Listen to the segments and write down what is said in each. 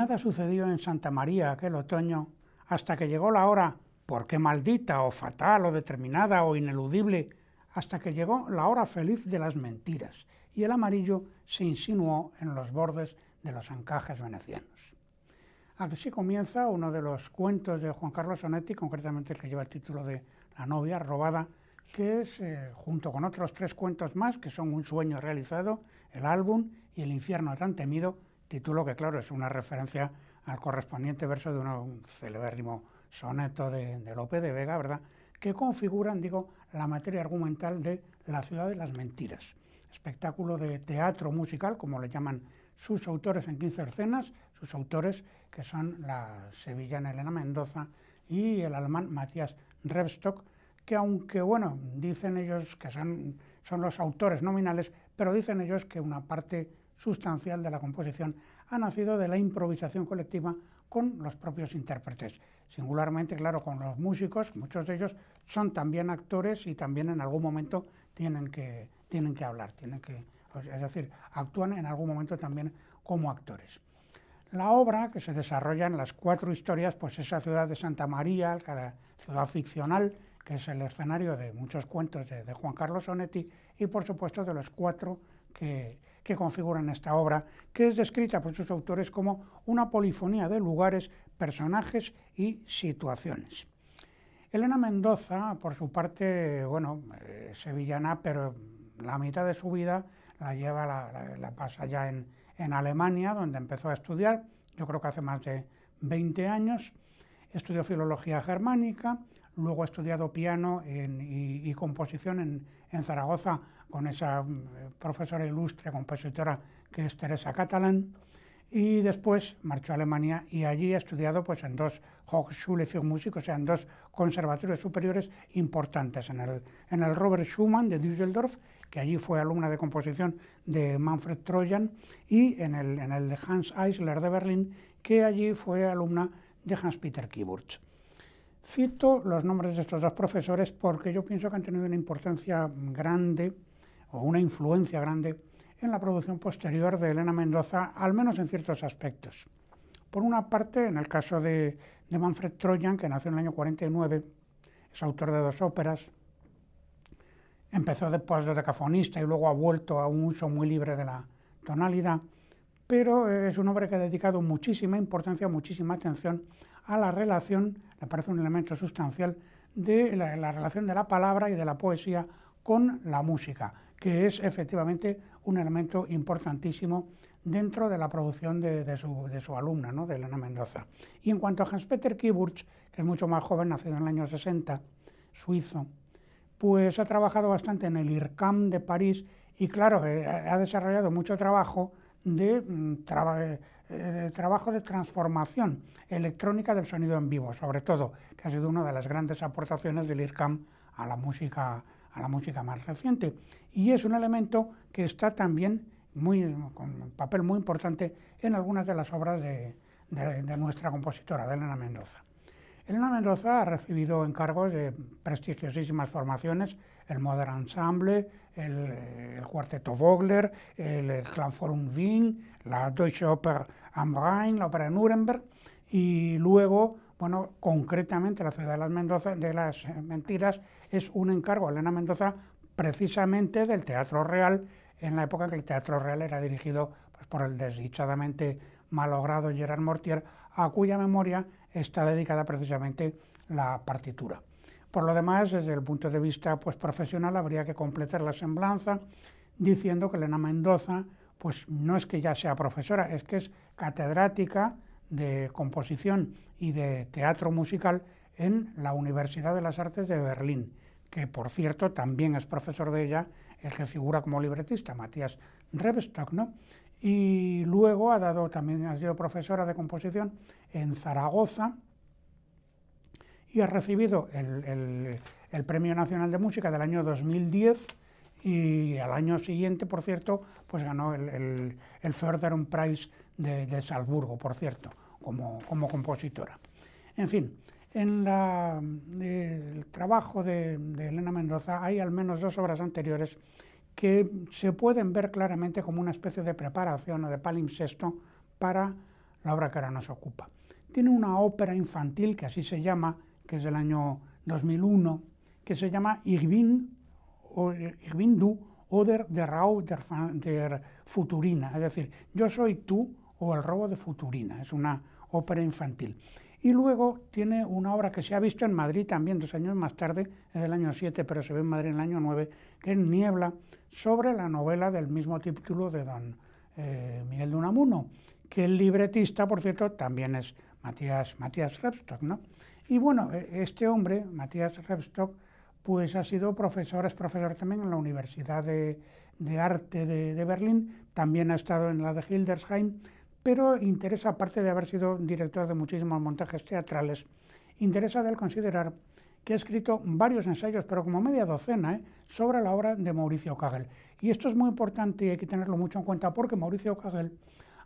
nada sucedió en Santa María aquel otoño hasta que llegó la hora, porque maldita o fatal o determinada o ineludible, hasta que llegó la hora feliz de las mentiras y el amarillo se insinuó en los bordes de los encajes venecianos. Así comienza uno de los cuentos de Juan Carlos Sonetti, concretamente el que lleva el título de La novia robada, que es, eh, junto con otros tres cuentos más, que son Un sueño realizado, El álbum y El infierno tan temido, título que, claro, es una referencia al correspondiente verso de un celebérrimo soneto de, de Lope de Vega, ¿verdad?, que configuran, digo, la materia argumental de La ciudad de las mentiras, espectáculo de teatro musical, como le llaman sus autores en 15 escenas, sus autores que son la sevillana Elena Mendoza y el alemán Matías Rebstock, que aunque, bueno, dicen ellos que son, son los autores nominales, pero dicen ellos que una parte sustancial de la composición ha nacido de la improvisación colectiva con los propios intérpretes, singularmente, claro, con los músicos, muchos de ellos son también actores y también en algún momento tienen que, tienen que hablar, tienen que, es decir, actúan en algún momento también como actores. La obra, que se desarrolla en las cuatro historias, pues esa ciudad de Santa María, la ciudad ficcional, que es el escenario de muchos cuentos de, Juan Carlos Sonetti, y por supuesto de los cuatro que, que configuran esta obra, que es descrita por sus autores como una polifonía de lugares, personajes y situaciones. Elena Mendoza, por su parte, bueno, eh, sevillana, pero la mitad de su vida la lleva, la, pasa ya en, en Alemania, donde empezó a estudiar, yo creo que hace más de 20 años, estudió filología germánica, luego ha estudiado piano y, composición en, Zaragoza con esa mm, profesora ilustre, compositora que es Teresa Catalán, y después marchó a Alemania y allí ha estudiado pues, en dos Hochschule für Musik, o sea, en dos conservatorios superiores importantes, en el, Robert Schumann de Düsseldorf, que allí fue alumna de composición de Manfred Trojan, y en el, de Hans Eisler de Berlín, que allí fue alumna de Hans-Peter Kiburtz. Cito los nombres de estos dos profesores porque yo pienso que han tenido una importancia grande o una influencia grande en la producción posterior de Elena Mendoza, al menos en ciertos aspectos. Por una parte, en el caso de, Manfred Troyan, que nació en el año 49, es autor de dos óperas, empezó después de decafonista y luego ha vuelto a un uso muy libre de la tonalidad, pero eh, es un hombre que ha dedicado muchísima importancia, muchísima atención a la relación me parece un elemento sustancial de la, relación de la palabra y de la poesía con la música, que es efectivamente un elemento importantísimo dentro de la producción de, su, alumna, ¿no? de Elena Mendoza. Y en cuanto a Hans-Peter Kiburtz, que es mucho más joven, nacido en el año 60, suizo, pues ha trabajado bastante en el IRCAM de París y claro, eh, ha desarrollado mucho trabajo de, mm, eh, eh, trabajo de transformación electrónica del sonido en vivo, sobre todo, que ha sido una de las grandes aportaciones del IRCAM a la música, a la música más reciente. Y es un elemento que está también muy, con un papel muy importante en algunas de las obras de, nuestra compositora, Elena Mendoza. Elena Mendoza ha recibido encargos de prestigiosísimas formaciones, el Modern Ensemble, el, eh, Cuarteto Vogler, el Klangforum eh, Wien, la Deutsche Oper am Rhein, la Opera de Nuremberg, y luego, bueno, concretamente la Ciudad de las, Mendoza, de las eh, Mentiras es un encargo a Elena Mendoza precisamente del Teatro Real, en la época en que el Teatro Real era dirigido pues, por el desdichadamente malogrado Gerard Mortier, a cuya memoria está dedicada precisamente la partitura. Por lo demás, desde el punto de vista pues, profesional, habría que completar la semblanza diciendo que Elena Mendoza pues, no es que ya sea profesora, es que es catedrática de composición y de teatro musical en la Universidad de las Artes de Berlín, que por cierto también es profesor de ella el que figura como libretista, Matías Rebstock, ¿no? y luego ha dado también ha sido profesora de composición en Zaragoza y ha recibido el, Premio Nacional de Música del año 2010 y al año siguiente, por cierto, pues ganó el, el, el Prize de, Salzburgo, por cierto, como, compositora. En fin, en la, eh, el trabajo de Elena Mendoza hay al menos dos obras anteriores que se pueden ver claramente como una especie de preparación o de palimpsesto para la obra que ahora nos ocupa. Tiene una ópera infantil, que así se llama, que es del año 2001, que se llama Irvin, du Oder der Rau der Futurina, es decir, yo soy tú o El robo de Futurina, es una ópera infantil. Y luego tiene una obra que se ha visto en Madrid también dos años más tarde, es el año 7, pero se ve en Madrid en el año 9, que es Niebla, sobre la novela del mismo título de don eh, Miguel de Unamuno, que el libretista, por cierto, también es Matías, Matías Repstock. ¿no? Y bueno, e, este hombre, Matías Repstock, pues ha sido profesor, es profesor también en la Universidad de, Arte de, de Berlín, también ha estado en la de Hildersheim, pero interesa, aparte de haber sido director de muchísimos montajes teatrales, interesa de considerar que ha escrito varios ensayos, pero como media docena, ¿eh? sobre la obra de Mauricio Cagel. Y esto es muy importante y hay que tenerlo mucho en cuenta porque Mauricio Cagel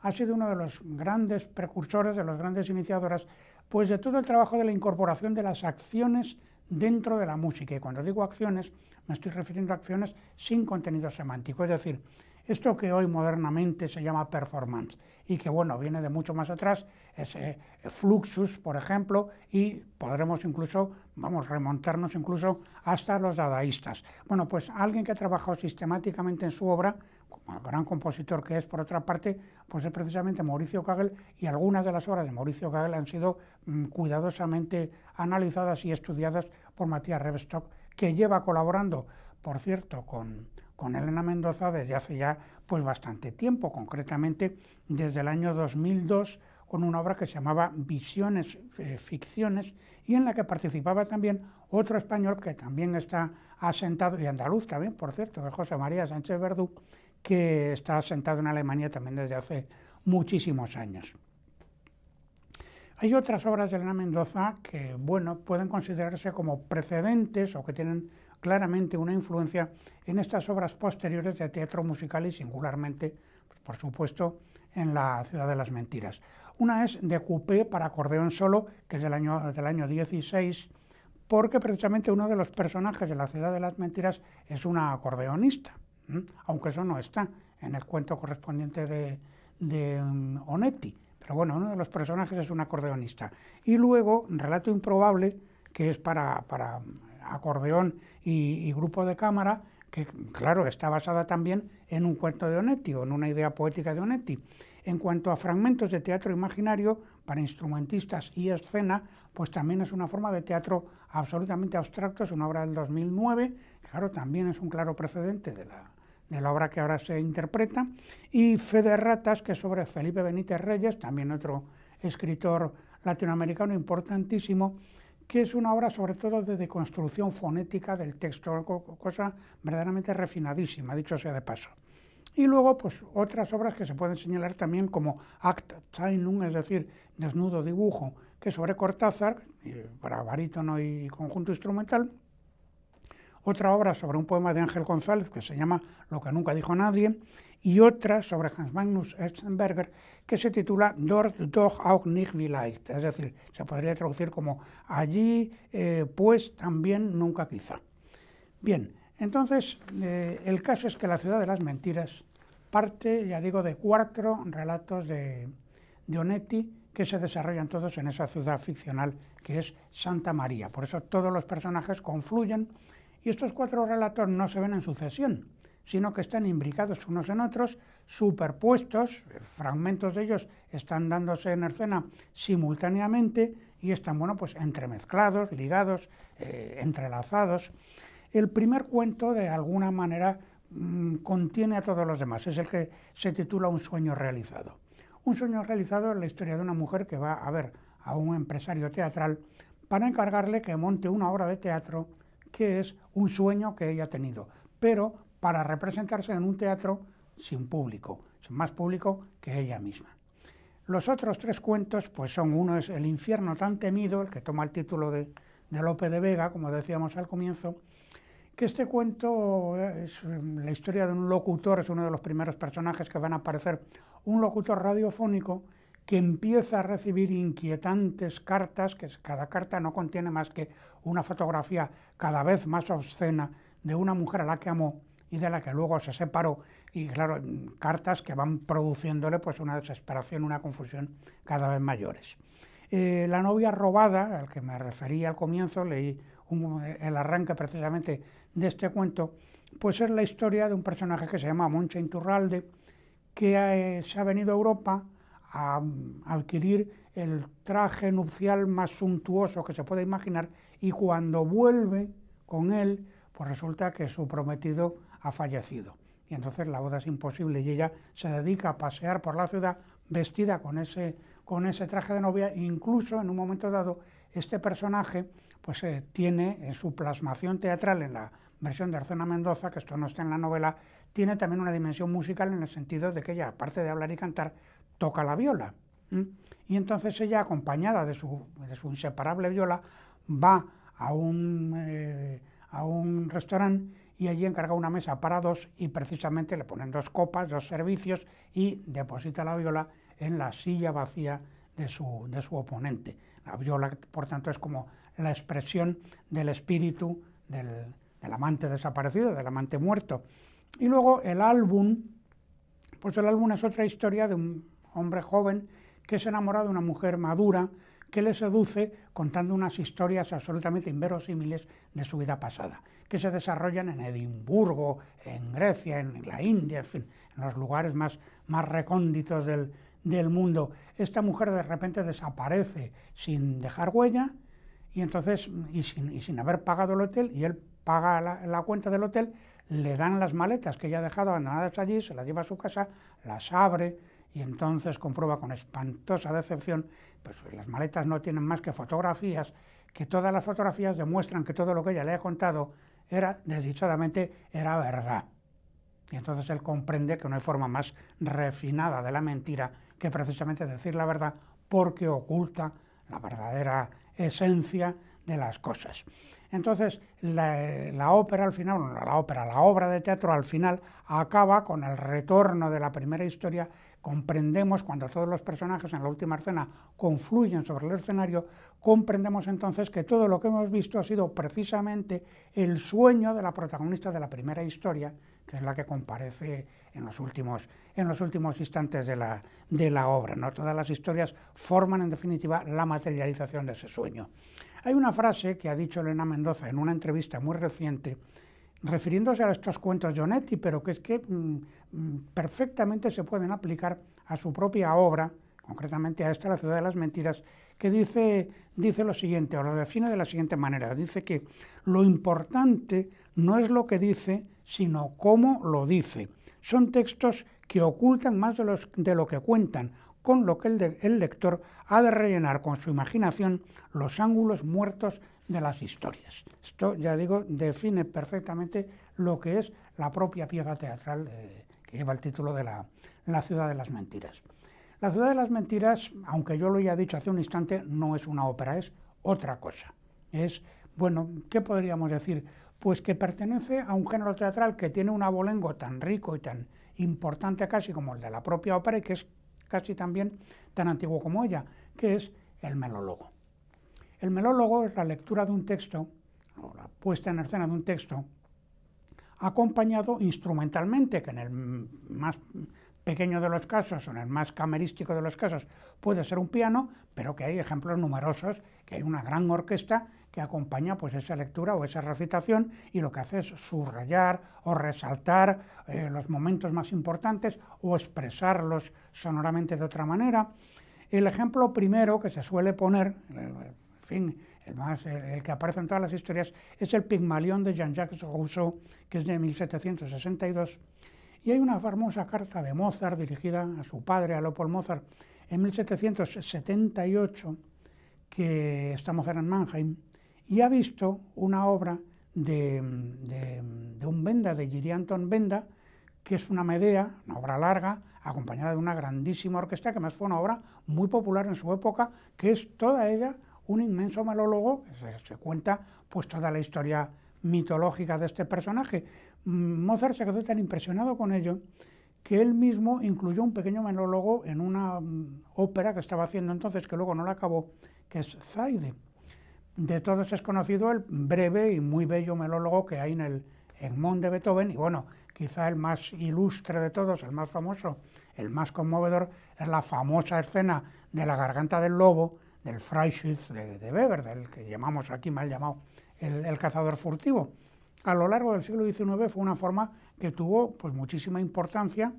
ha sido uno de los grandes precursores, de los grandes iniciadores, pues de todo el trabajo de la incorporación de las acciones dentro de la música. Y cuando digo acciones, me estoy refiriendo a acciones sin contenido semántico, es decir, esto que hoy modernamente se llama performance y que bueno, viene de mucho más atrás, es Fluxus, por ejemplo, y podremos incluso, vamos, remontarnos incluso hasta los dadaístas. Bueno, pues alguien que ha trabajado sistemáticamente en su obra, como el gran compositor que es, por otra parte, pues es precisamente Mauricio Kagel y algunas de las obras de Mauricio Kagel han sido mm, cuidadosamente analizadas y estudiadas por Matías Revestock, que lleva colaborando, por cierto, con con Elena Mendoza desde hace ya pues bastante tiempo, concretamente desde el año 2002 con una obra que se llamaba Visiones, eh, Ficciones, y en la que participaba también otro español que también está asentado, y andaluz también, por cierto, José María Sánchez Verdú, que está asentado en Alemania también desde hace muchísimos años. Hay otras obras de Elena Mendoza que, bueno, pueden considerarse como precedentes o que tienen claramente una influencia en estas obras posteriores de teatro musical y singularmente, pues, por supuesto, en La ciudad de las mentiras. Una es de Coupé para acordeón solo, que es del año, del año 16, porque precisamente uno de los personajes de La ciudad de las mentiras es una acordeonista, aunque eso no está en el cuento correspondiente de, um, Onetti. Pero bueno, uno de los personajes es un acordeonista. Y luego, Relato Improbable, que es para acordeón y, grupo de cámara, que claro, está basada también en un cuento de Onetti o en una idea poética de Onetti. En cuanto a fragmentos de teatro imaginario para instrumentistas y escena, pues también es una forma de teatro absolutamente abstracto, es una obra del 2009, claro, también es un claro precedente de la, de la obra que ahora se interpreta, y Fede Ratas, que sobre Felipe Benítez Reyes, también otro escritor latinoamericano importantísimo, que es una obra sobre todo de deconstrucción fonética del texto, cosa verdaderamente refinadísima, dicho sea de paso. Y luego, pues otras obras que se pueden señalar también como Act Zainung, es decir, Desnudo Dibujo, que sobre Cortázar, para barítono y conjunto instrumental. Otra obra sobre un poema de Ángel González que se llama Lo que nunca dijo nadie y otra sobre Hans Magnus Erstenberger, que se titula Dort doch auch nicht leicht. es decir, se podría traducir como allí eh, pues también nunca quizá. Bien, entonces eh, el caso es que la ciudad de las mentiras parte, ya digo, de cuatro relatos de, de Onetti que se desarrollan todos en esa ciudad ficcional que es Santa María. Por eso todos los personajes confluyen y estos cuatro relatos no se ven en sucesión, sino que están imbricados unos en otros, superpuestos, fragmentos de ellos están dándose en escena simultáneamente y están, bueno, pues entremezclados, ligados, eh, entrelazados. El primer cuento, de alguna manera, mm, contiene a todos los demás, es el que se titula Un sueño realizado. Un sueño realizado es la historia de una mujer que va a ver a un empresario teatral para encargarle que monte una obra de teatro que es un sueño que ella ha tenido, pero para representarse en un teatro sin público, sin más público que ella misma. Los otros tres cuentos, pues son uno es El infierno tan temido, el que toma el título de, de Lope de Vega, como decíamos al comienzo, que este cuento es em, la historia de un locutor, es uno de los primeros personajes que van a aparecer, un locutor radiofónico que empieza a recibir inquietantes cartas, que cada carta no contiene más que una fotografía cada vez más obscena de una mujer a la que amó y de la que luego se separó. Y claro, cartas que van produciéndole pues una desesperación, una confusión cada vez mayores. Eh, la novia robada, al que me refería al comienzo, leí el arranque precisamente de este cuento, pues es la historia de un personaje que se llama Moncha Inturralde, que eh, se ha venido a Europa mm, a adquirir el traje nupcial más suntuoso que se puede imaginar y cuando vuelve con él, pues resulta que su prometido ha fallecido. Y entonces la boda es imposible y ella se dedica a pasear por la ciudad vestida con ese, con ese traje de novia. E incluso en un momento dado, este personaje pues, eh, tiene en su plasmación teatral en la versión de Arzona Mendoza, que esto no está en la novela, tiene también una dimensión musical en el sentido de que ella, aparte de hablar y cantar, toca la viola. Y entonces ella, acompañada de su, inseparable viola, va a un, eh, a un restaurante y allí encarga una mesa para dos y precisamente le ponen dos copas, dos servicios y deposita la viola en la silla vacía de su, de su oponente. La viola, por tanto, es como la expresión del espíritu del, del amante desaparecido, del amante muerto. Y luego el álbum, pues el álbum es otra historia de un hombre joven que se enamora de una mujer madura, que le seduce contando unas historias absolutamente inverosímiles de su vida pasada, que se desarrollan en Edimburgo, en Grecia, en la India, en los lugares más, recónditos del, mundo. Esta mujer de repente desaparece sin dejar huella y entonces, y sin, haber pagado el hotel, y él paga la, la, cuenta del hotel, le dan las maletas que ella ha dejado abandonadas allí, se las lleva a su casa, las abre, y entonces comprueba con espantosa decepción, pues, pues, las maletas no tienen más que fotografías, que todas las fotografías demuestran que todo lo que ella le ha contado era, desdichadamente, era verdad. Y entonces él comprende que no hay forma más refinada de la mentira que precisamente decir la verdad porque oculta la verdadera esencia de las cosas. Entonces, la, la, ópera al final, no la ópera, la obra de teatro al final acaba con el retorno de la primera historia comprendemos cuando todos los personajes en la última escena confluyen sobre el escenario, comprendemos entonces que todo lo que hemos visto ha sido precisamente el sueño de la protagonista de la primera historia, que es la que comparece en los últimos, instantes de la, de la obra. ¿no? Todas las historias forman en definitiva la materialización de ese sueño. Hay una frase que ha dicho Elena Mendoza en una entrevista muy reciente, refiriéndose a estos cuentos Jonetti, pero que es que mm, mm, perfectamente se pueden aplicar a su propia obra, concretamente a esta, La ciudad de las mentiras, que dice, lo siguiente, o lo define de la siguiente manera, dice que lo importante no es lo que dice, sino cómo lo dice. Son textos que ocultan más de, lo que cuentan, con lo que el lector ha de rellenar con su imaginación los ángulos muertos de las historias. Esto, ya digo, define perfectamente lo que es la propia pieza teatral eh, que lleva el título de la, la ciudad de las mentiras. La ciudad de las mentiras, aunque yo lo haya dicho hace un instante, no es una ópera, es otra cosa. Es, bueno, ¿qué podríamos decir? Pues que pertenece a un género teatral que tiene un abolengo tan rico y tan importante casi como el de la propia ópera y que es casi también tan antiguo como ella, que es el melólogo. El melólogo es la lectura de un texto, o la puesta en escena de un texto, acompañado instrumentalmente, que en el más pequeño de los casos o en el más camerístico de los casos puede ser un piano, pero que hay ejemplos numerosos, que hay una gran orquesta que acompaña pues esa lectura o esa recitación y lo que hace es subrayar o resaltar eh, los momentos más importantes o expresarlos sonoramente de otra manera. El ejemplo primero que se suele poner, fin, el, más, el, que aparece en todas las historias, es el Pigmalión de Jean-Jacques Rousseau, que es de 1762. Y hay una famosa carta de Mozart dirigida a su padre, a Leopold Mozart, en 1778, que está Mozart en Mannheim, y ha visto una obra de, de, un Benda, de Giri Anton Benda, que es una Medea, una obra larga, acompañada de una grandísima orquesta, que más fue una obra muy popular en su época, que es toda ella un inmenso melólogo, que se cuenta pues toda la historia mitológica de este personaje. Mozart se quedó tan impresionado con ello que él mismo incluyó un pequeño melólogo en una mm, ópera que estaba haciendo entonces, que luego no la acabó, que es Zaide. De todos es conocido el breve y muy bello melólogo que hay en el Egmont de Beethoven, y bueno, quizá el más ilustre de todos, el más famoso, el más conmovedor, es la famosa escena de la garganta del lobo, del Freischütz de, Weber, del que llamamos aquí mal llamado el, cazador furtivo. A lo largo del siglo XIX fue una forma que tuvo pues, muchísima importancia.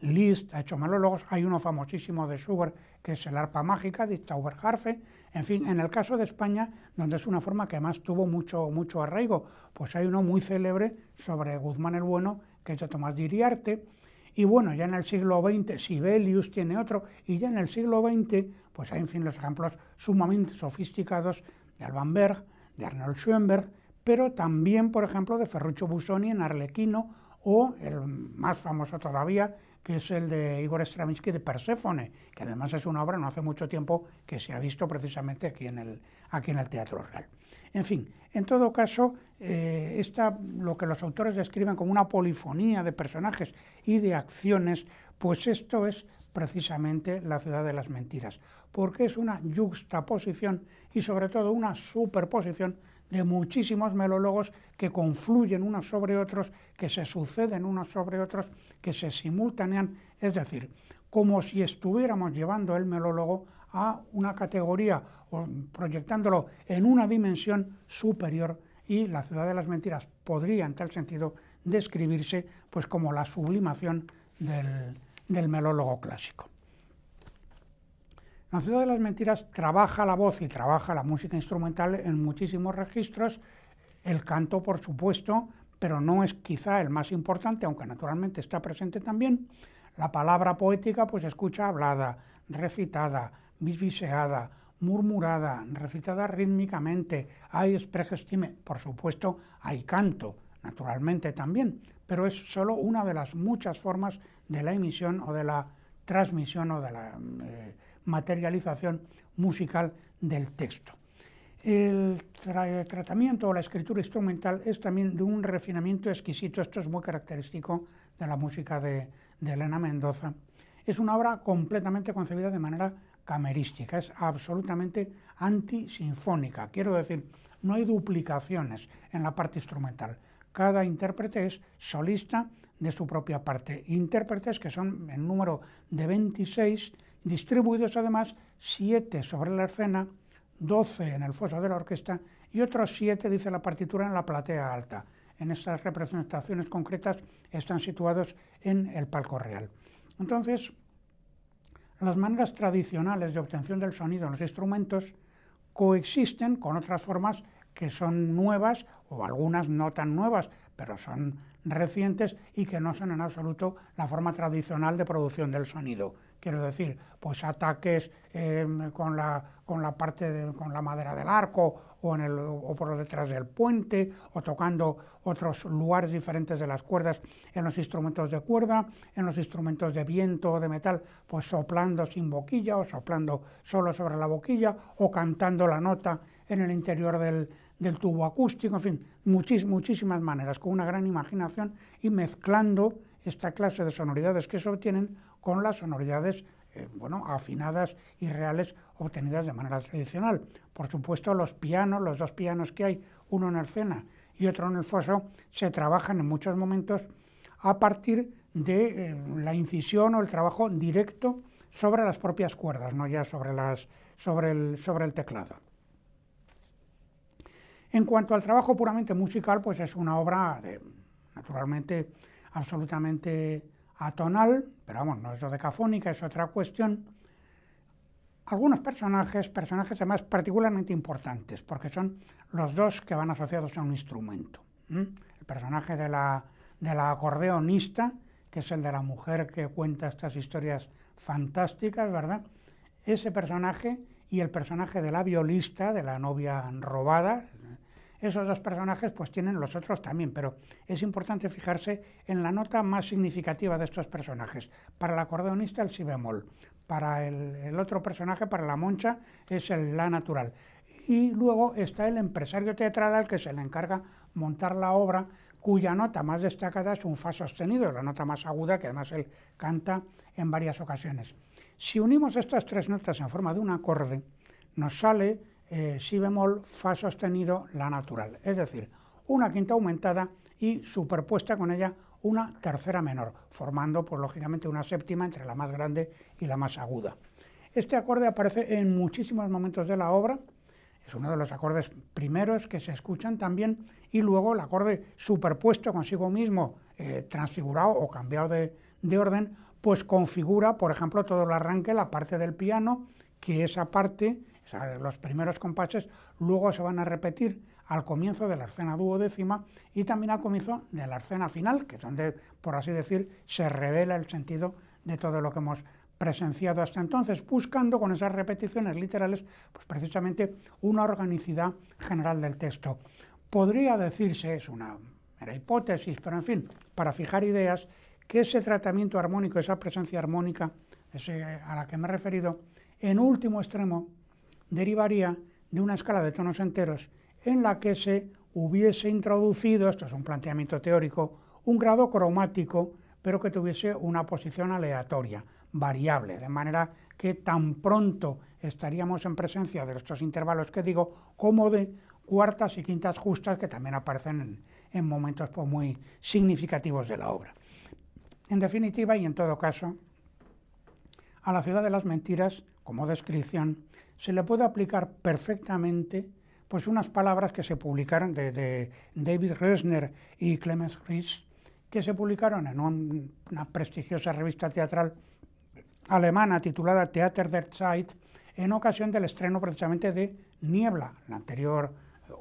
Liszt ha hecho melólogos, hay uno famosísimo de Schubert que es el arpa mágica de harfe en fin, en el caso de España, donde es una forma que además tuvo mucho, mucho arraigo, pues hay uno muy célebre sobre Guzmán el Bueno, que es de Tomás Diriarte, y bueno, ya en el siglo XX Sibelius tiene otro, y ya en el siglo XX, pues hay en fin los ejemplos sumamente sofisticados de Alban Berg, de Arnold Schoenberg, pero también, por ejemplo, de Ferruccio Busoni en Arlequino, o el más famoso todavía, que es el de Igor Stravinsky de Perséfone, que además es una obra no hace mucho tiempo que se ha visto precisamente aquí en el, aquí en el Teatro Real. En fin, en todo caso, eh, lo que los autores describen como una polifonía de personajes y de acciones, pues esto es precisamente la ciudad de las mentiras, porque es una yuxtaposición y sobre todo una superposición de muchísimos melólogos que confluyen unos sobre otros, que se suceden unos sobre otros, que se simultanean, es decir, como si estuviéramos llevando el melólogo a una categoría proyectándolo en una dimensión superior y la ciudad de las mentiras podría en tal sentido describirse pues como la sublimación del, melólogo clásico. La ciudad de las mentiras trabaja la voz y trabaja la música instrumental en muchísimos registros, el canto por supuesto, pero no es quizá el más importante, aunque naturalmente está presente también. La palabra poética pues escucha hablada, recitada, visviseada, murmurada, recitada rítmicamente, hay esprejestime. por supuesto, hay canto, naturalmente también, pero es solo una de las muchas formas de la emisión o de la transmisión o de la eh, materialización musical del texto. El tratamiento o la escritura instrumental es también de un refinamiento exquisito, esto es muy característico de la música de Elena Mendoza. Es una obra completamente concebida de manera camerística, es absolutamente antisinfónica. Quiero decir, no hay duplicaciones en la parte instrumental. Cada intérprete es solista de su propia parte. Intérpretes que son en número de 26, distribuidos además 7 sobre la escena, 12 en el foso de la orquesta y otros 7, dice la partitura, en la platea alta. En estas representaciones concretas están situados en el palco real. Entonces, las maneras tradicionales de obtención del sonido en los instrumentos coexisten con otras formas que son nuevas o algunas no tan nuevas, pero son recientes y que no son en absoluto la forma tradicional de producción del sonido. Quiero decir, pues ataques em, con, la, con la parte con la madera del arco o, en el, o por detrás del puente o tocando otros lugares diferentes de las cuerdas en los instrumentos de cuerda, en los instrumentos de viento o de metal, pues soplando sin boquilla o soplando solo sobre la boquilla o cantando la nota en el interior del, del tubo acústico, en fin, muchísimas maneras, con una gran imaginación y mezclando esta clase de sonoridades que se obtienen con las sonoridades eh, bueno, afinadas y reales obtenidas de manera tradicional. Por supuesto, los pianos, los dos pianos que hay, uno en el escena y otro en el foso, se trabajan en muchos momentos a partir de eh, la incisión o el trabajo directo sobre las propias cuerdas, no ya sobre, las, sobre, el, sobre el teclado. En cuanto al trabajo puramente musical, pues es una obra naturalmente, absolutamente atonal, pero vamos, no es dodecafónica, es otra cuestión. Algunos personajes, personajes además particularmente importantes, porque son los dos que van asociados a un instrumento. El personaje de la, de la acordeonista, que es el de la mujer que cuenta estas historias fantásticas, ¿verdad? Ese personaje y el personaje de la violista, de la novia robada, esos dos personajes pues tienen los otros también, pero es importante fijarse en la nota más significativa de estos personajes. Para el acordeonista el si bemol, para el, el otro personaje, para la moncha, es el la natural. Y luego está el empresario teatral al que se le encarga montar la obra, cuya nota más destacada es un fa sostenido, la nota más aguda que además él canta en varias ocasiones. Si unimos estas tres notas en forma de un acorde, nos sale eh, si bemol, fa sostenido, la natural. Es decir, una quinta aumentada y superpuesta con ella una tercera menor, formando, pues lógicamente, una séptima entre la más grande y la más aguda. Este acorde aparece en muchísimos momentos de la obra, es uno de los acordes primeros que se escuchan también, y luego el acorde superpuesto consigo mismo, eh, transfigurado o cambiado de, de orden, pues configura, por ejemplo, todo el arranque, la parte del piano, que esa parte los primeros compases luego se van a repetir al comienzo de la escena duodécima y también al comienzo de la escena final, que es donde, por así decir, se revela el sentido de todo lo que hemos presenciado hasta entonces, buscando con esas repeticiones literales, pues precisamente una organicidad general del texto. Podría decirse, es una hipótesis, pero en fin, para fijar ideas, que ese tratamiento armónico, esa presencia armónica a la que me he referido, en último extremo, derivaría de una escala de tonos enteros en la que se hubiese introducido, esto es un planteamiento teórico, un grado cromático, pero que tuviese una posición aleatoria, variable, de manera que tan pronto estaríamos en presencia de estos intervalos que digo, como de cuartas y quintas justas que también aparecen en, momentos pues, muy significativos de la obra. En definitiva y en todo caso, a la ciudad de las mentiras, como descripción, se le puede aplicar perfectamente pues unas palabras que se publicaron de, David Rösner y Clemens Ries, que se publicaron en una prestigiosa revista teatral alemana titulada Theater der Zeit, en ocasión del estreno precisamente de Niebla, la anterior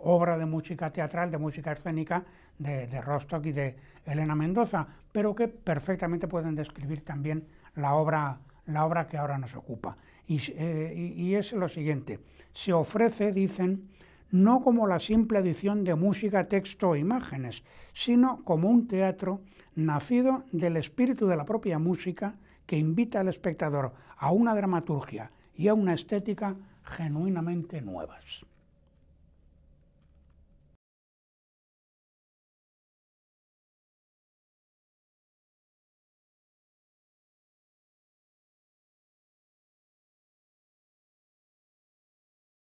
obra de música teatral, de música escénica de, de Rostock y de Elena Mendoza, pero que perfectamente pueden describir también la obra la obra que ahora nos ocupa. Eh, y, es lo siguiente, se ofrece, dicen, no como la simple edición de música, texto o imágenes, sino como un teatro nacido del espíritu de la propia música que invita al espectador a una dramaturgia y a una estética genuinamente nuevas.